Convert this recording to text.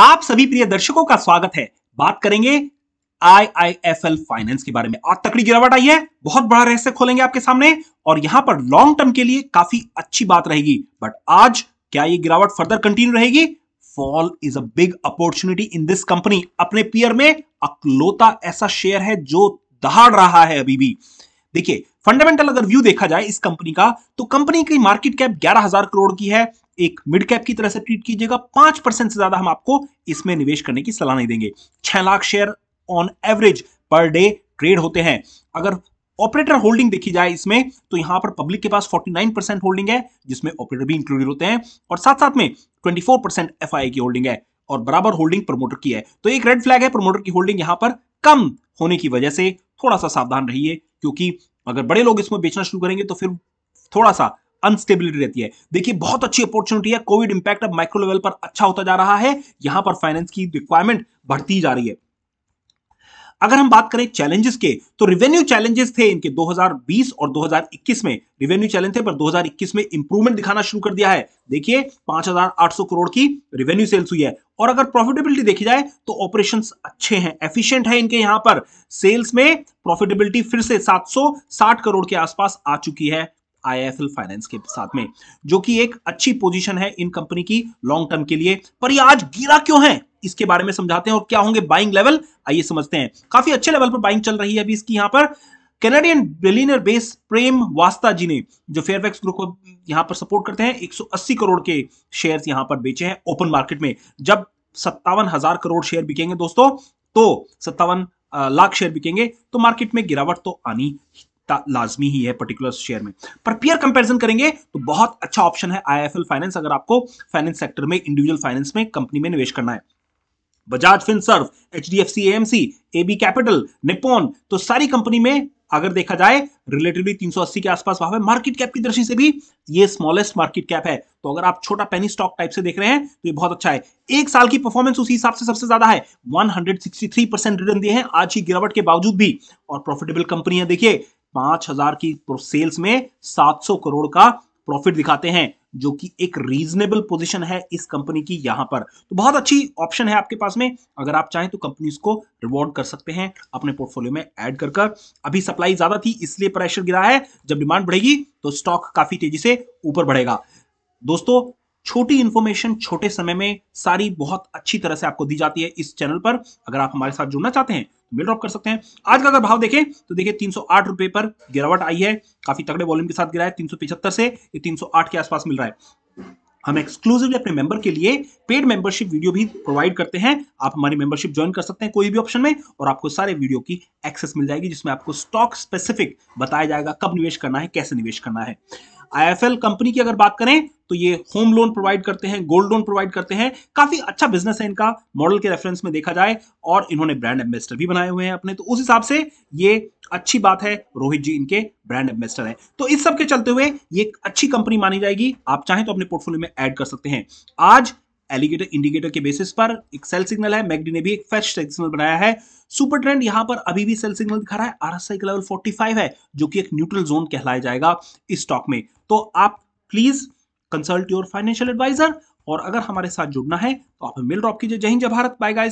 आप सभी प्रिय दर्शकों का स्वागत है बात करेंगे एल फाइनेंस के बारे में और तकड़ी गिरावट आई है बहुत बड़ा रहस्य खोलेंगे आपके सामने और यहां पर लॉन्ग टर्म के लिए काफी अच्छी बात रहेगी बट आज क्या ये गिरावट फर्दर कंटिन्यू रहेगी fall is a big opportunity in this company अपने पियर में अकलौता ऐसा शेयर है जो दहाड़ रहा है अभी भी देखिए फंडामेंटल अगर व्यू देखा जाए इस कंपनी का तो कंपनी की मार्केट कैप ग्यारह हजार करोड़ की है एक मिड कैप की तरह से ट्रीट कीजिएगा पांच परसेंट से ज्यादा हम आपको इसमें निवेश करने की सलाह नहीं देंगे छह lakh share on average per day trade होते हैं अगर ऑपरेटर होल्डिंग देखी जाए इसमें तो यहां पर पब्लिक के पास 49 परसेंट होल्डिंग है जिसमें ऑपरेटर भी इंक्लूडेड होते हैं और साथ साथ में 24 परसेंट एफ की होल्डिंग है और बराबर होल्डिंग प्रमोटर की है तो एक रेड फ्लैग है प्रमोटर की होल्डिंग यहां पर कम होने की वजह से थोड़ा सा सावधान रहिए क्योंकि अगर बड़े लोग इसमें बेचना शुरू करेंगे तो फिर थोड़ा सा अनस्टेबिलिटी रहती है देखिए बहुत अच्छी अपॉर्चुनिटी है कोविड इंपैक्ट अब माइक्रो लेवल पर अच्छा होता जा रहा है यहां पर फाइनेंस की रिक्वायरमेंट बढ़ती जा रही है अगर हम बात करें चैलेंजेस के तो रिवेन्यू चैलेंजेस थे इनके 2020 और 2021 में रिवेन्यू चैलेंज थे पर 2021 में इंप्रूवमेंट दिखाना शुरू कर दिया है देखिए 5,800 करोड़ की रिवेन्यू सेल्स हुई है और अगर प्रॉफिटेबिलिटी देखी जाए तो ऑपरेशंस अच्छे हैं एफिशिएंट है इनके यहां पर सेल्स में प्रॉफिटेबिलिटी फिर से सात करोड़ के आसपास आ चुकी है आईएफएल फाइनेंस के साथ में जो कि एक अच्छी पोजीशन है इन कंपनी की लॉन्ग टर्म के लिए पर ये आज गिरा क्यों है इसके बारे में समझाते हैं और क्या होंगे बाइंग लेवल आइए समझते हैं काफी अच्छे लेवल पर बाइंग चल रही है अभी इसकी यहां पर कैनेडियन बिलियनर बेस प्रेम वास्ता जी ने जो फेयरवैक्स ग्रुप को यहां पर सपोर्ट करते हैं 180 करोड़ के शेयर्स यहां पर बेचे हैं ओपन मार्केट में जब सत्तावन हजार करोड़ शेयर बिकेंगे दोस्तों तो सत्तावन लाख शेयर बिकेंगे तो मार्केट में गिरावट तो आनी लाजमी ही है पर्टिकुलर शेयर में पर पियर कंपैरिजन करेंगे तो बहुत अच्छा ऑप्शन है आईएफएल फाइनेंस अगर आपको फाइनेंस सेक्टर में इंडिविजुअल फाइनेंस में कंपनी में निवेश करना है Bajaj Finserv H D F C AMC AB capital Nippon तो सारी कंपनी में अगर देखा जाए रिलेटिवली 380 के आसपास वहां है मार्केट कैप की दृष्टि से भी ये स्मॉलेस्ट मार्केट कैप है तो अगर आप छोटा पेनी स्टॉक टाइप से देख रहे हैं तो ये बहुत अच्छा है एक साल की परफॉर्मेंस उसी हिसाब से सबसे ज्यादा है 163 परसेंट रिटर्न दिए हैं आज ही गिरावट के बावजूद भी और प्रॉफिटेबल कंपनी है देखिए पांच हजार की सेल्स में 700 करोड़ का प्रॉफिट दिखाते हैं जो कि एक रीजनेबल पोजीशन है इस कंपनी की यहां पर तो बहुत अच्छी ऑप्शन है आपके पास में अगर आप चाहें तो कंपनीज को रिवॉर्ड कर सकते हैं अपने पोर्टफोलियो में ऐड कर कर अभी सप्लाई ज्यादा थी इसलिए प्रेशर गिरा है जब डिमांड बढ़ेगी तो स्टॉक काफी तेजी से ऊपर बढ़ेगा दोस्तों छोटी इंफॉर्मेशन छोटे समय में सारी बहुत अच्छी तरह से आपको दी जाती है इस चैनल पर अगर आप हमारे साथ जुड़ना चाहते हैं मिल ड्रॉप कर सकते हैं आज का अगर भाव देखें तो देखिए तीन सौ पर गिरावट आई है काफी तगड़े वॉल्यूम के साथ गिरा है तीन से ये तीन के आसपास मिल रहा है हम एक्सक्लूसिवली अपने मेंबर के लिए पेड मेंबरशिप वीडियो भी प्रोवाइड करते हैं आप हमारी मेंबरशिप ज्वाइन कर सकते हैं कोई भी ऑप्शन में और आपको सारे वीडियो की एक्सेस मिल जाएगी जिसमें आपको स्टॉक स्पेसिफिक बताया जाएगा कब निवेश करना है कैसे निवेश करना है आईएफएल कंपनी की अगर बात करें तो ये होम लोन प्रोवाइड करते हैं गोल्ड लोन प्रोवाइड करते हैं काफी अच्छा बिजनेस है इनका मॉडल के रेफरेंस में देखा जाए और इन्होंने ब्रांड एम्बेसडर भी बनाए हुए हैं अपने तो उस हिसाब से ये अच्छी बात है रोहित जी इनके ब्रांड एम्बेसडर हैं तो इस सब के चलते हुए ये अच्छी कंपनी मानी जाएगी आप चाहें तो अपने पोर्टफोलियो में ऐड कर सकते हैं आज एलिगेटर इंडिकेटर के बेसिस पर एक सेल सिग्नल है मैगडी ने भी एक फ्रेश सेल सिग्नल बनाया है सुपर ट्रेंड यहां पर अभी भी सेल सिग्नल दिखा रहा है आरएसआई का लेवल 45 है जो कि एक न्यूट्रल जोन कहलाया जाएगा इस स्टॉक में तो आप please consult your financial adviser और अगर हमारे साथ जुड़ना है तो आप मिल ड्रॉप कीजिए जय हिंद जय भारत बाय गाइस